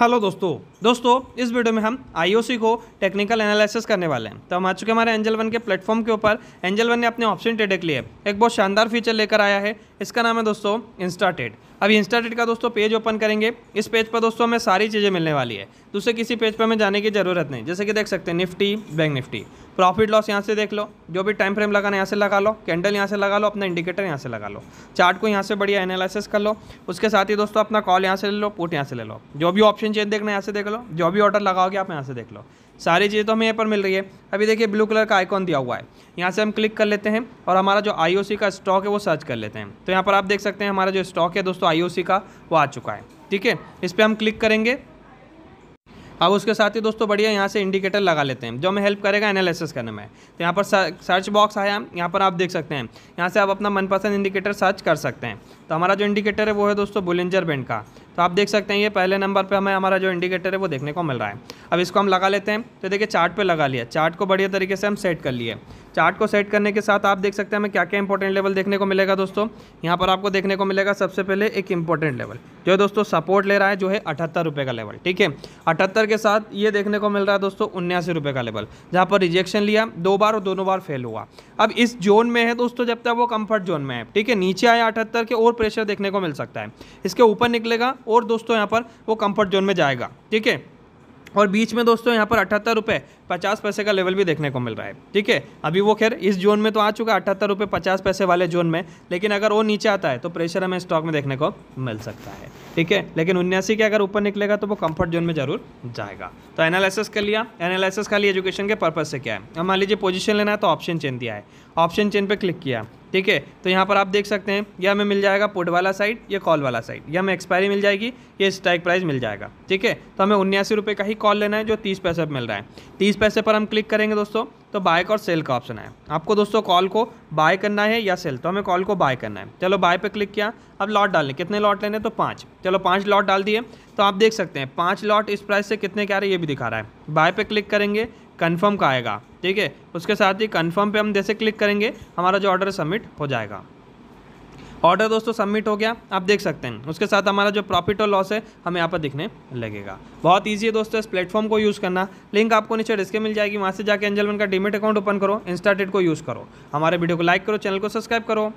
hello दोस्तों दोस्तों इस वीडियो में हम आईओसी को टेक्निकल एनालिसिस करने वाले हैं तो हम आ चुके हमारे एंजल वन के प्लेटफॉर्म के ऊपर एंजल वन ने अपने ऑप्शन ट्रेड लिए एक बहुत शानदार फीचर लेकर आया है इसका नाम है दोस्तों इंस्टा अभी इंस्टाटेड का दोस्तों पेज ओपन करेंगे इस पेज पर दोस्तों हमें सारी चीज़ें मिलने वाली है दूसरे किसी पेज पर हमें जाने की ज़रूरत नहीं जैसे कि देख सकते हैं Nifty bank Nifty profit loss यहाँ से देख लो जो भी टाइम फ्रेम लगाना यहाँ से लगा लो कैंडल यहाँ से लगा लो अपना इंडिकेटर यहाँ से लगा लो चार्ट को यहाँ से बढ़िया एनालिसिस कर लो उसके साथ ही दोस्तों अपना कॉल यहाँ से ले लो पुट यहाँ से ले लो जो भी ऑप्शन ऑप्शन चेंज देखना यहाँ से देख लो जो भी ऑर्डर लगाओगे आप यहाँ से देख लो सारी चीज़ें तो हमें यहाँ पर मिल रही है अभी देखिए ब्लू कलर का आइकॉन दिया हुआ है यहाँ से हम क्लिक कर लेते हैं और हमारा जो आई का स्टॉक है वो सर्च कर लेते हैं तो यहाँ पर आप देख सकते हैं हमारा जो स्टॉक है दोस्तों आई का वो आ चुका है ठीक है इस पर हम क्लिक करेंगे अब उसके साथ ही दोस्तों बढ़िया यहाँ से इंडिकेटर लगा लेते हैं जो हमें हेल्प करेगा एनालिसिस करने में तो यहाँ पर सर्च बॉक्स आया यहाँ पर आप देख सकते हैं यहाँ से आप अपना मनपसंद इंडिकेटर सर्च कर सकते हैं तो हमारा जो इंडिकेटर है वो है दोस्तों बुलेंजर बैंड का तो आप देख सकते हैं ये पहले नंबर पे हमें हमारा जो इंडिकेटर है वो देखने को मिल रहा है अब इसको हम लगा लेते हैं तो देखिए चार्ट पे लगा लिया चार्ट को बढ़िया तरीके से हम सेट कर लिए चार्ट को सेट करने के साथ आप देख सकते हैं हमें क्या क्या इंपॉर्टेंट लेवल देखने को मिलेगा दोस्तों यहाँ पर आपको देखने को मिलेगा सबसे पहले एक इंपॉर्टेंट लेवल जो है दोस्तों सपोर्ट ले रहा है जो है अठहत्तर रुपये का लेवल ठीक है अठहत्तर के साथ ये देखने को मिल रहा है दोस्तों उन्यासी रुपये का लेवल जहाँ पर रिजेक्शन लिया दो बार और दोनों बार फेल हुआ अब इस जोन में है दोस्तों जब तक वो कम्फर्ट जोन में है ठीक है नीचे आया अठहत्तर के और प्रेशर देखने को मिल सकता है इसके ऊपर निकलेगा और दोस्तों यहाँ पर वो कम्फर्ट जोन में जाएगा ठीक है और बीच में दोस्तों यहाँ पर अठहत्तर रुपये पचास पैसे का लेवल भी देखने को मिल रहा है ठीक है अभी वो खैर इस जोन में तो आ चुका है अठहत्तर रुपये पचास पैसे वाले जोन में लेकिन अगर वो नीचे आता है तो प्रेशर हमें स्टॉक में देखने को मिल सकता है ठीक है लेकिन उन्यासी के अगर ऊपर निकलेगा तो वो कंफर्ट जोन में जरूर जाएगा तो एनालिसिस कर लिया एनालिसिस खाली एजुकेशन के पर्पज़ से क्या है अब मान लीजिए पोजिशन लेना है तो ऑप्शन चेन दिया है ऑप्शन चेन पर क्लिक किया ठीक है तो यहाँ पर आप देख सकते हैं यह हमें मिल जाएगा पुट वाला साइड या कॉल वाला साइड यह हमें एक्सपायरी मिल जाएगी ये स्ट्राइक प्राइस मिल जाएगा ठीक है तो हमें उन्यासी रुपये का ही कॉल लेना है जो तीस पैसे मिल रहा है तीस बीस पैसे पर हम क्लिक करेंगे दोस्तों तो बाय और सेल का ऑप्शन है आपको दोस्तों कॉल को बाय करना है या सेल तो हमें कॉल को बाय करना है चलो बाय पे क्लिक किया अब लॉट डालने कितने लॉट लेने तो पाँच चलो पाँच लॉट डाल दिए तो आप देख सकते हैं पाँच लॉट इस प्राइस से कितने के आ रहे हैं ये भी दिखा रहा है बाय पे क्लिक करेंगे कन्फर्म का आएगा ठीक है उसके साथ ही कन्फर्म पर हम जैसे क्लिक करेंगे हमारा जो ऑर्डर सबमिट हो जाएगा ऑर्डर दोस्तों सबमिट हो गया आप देख सकते हैं उसके साथ हमारा जो प्रॉफिट और लॉस है हमें यहाँ पर दिखने लगेगा बहुत ईजी है दोस्तों इस प्लेटफॉर्म को यूज़ करना लिंक आपको नीचे डिस्के मिल जाएगी वहाँ से जाकर एंजलमेंट का डिमिट अकाउंट ओपन करो इंस्टाटेड को यूज़ करो हमारे वीडियो को लाइक करो चैनल को सब्सक्राइब करो